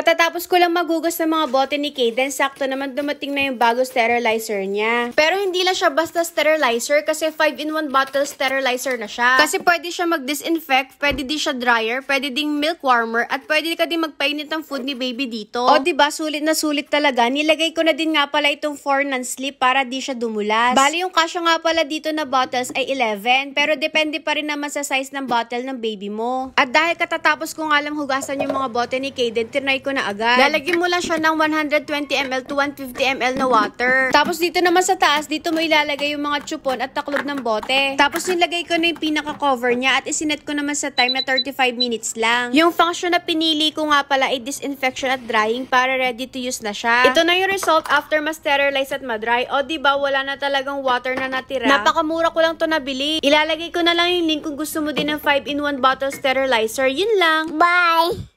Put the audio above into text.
Katatapos ko lang magugas ng mga bote ni Kaden, sakto naman dumating na yung bago sterilizer niya. Pero hindi lang siya basta sterilizer kasi 5-in-1 bottle sterilizer na siya. Kasi pwede siya mag-disinfect, pwede din siya dryer, pwede ding milk warmer, at pwede ka din magpainit ng food ni baby dito. O ba diba, sulit na sulit talaga. Nilagay ko na din nga pala itong 4 non-slip para di siya dumulas. Bali yung kasya nga pala dito na bottles ay 11, pero depende pa rin naman sa size ng bottle ng baby mo. At dahil katatapos ko nga lang hugasan yung mga bote ni Kaden, tinry ko ko na agad. Lalagyan mo lang siya ng 120 ml to 150 ml na water. Tapos dito naman sa taas, dito mo ilalagay yung mga chupon at taklog ng bote. Tapos nilagay ko na yung pinaka-cover niya at isinet ko naman sa time na 35 minutes lang. Yung function na pinili ko nga pala ay disinfection at drying para ready to use na siya. Ito na yung result after ma-sterilize at ma-dry. O diba, wala na talagang water na natira. Napakamura ko lang to nabili. Ilalagay ko na lang yung link kung gusto mo din ng 5-in-1 bottle sterilizer. Yun lang. Bye!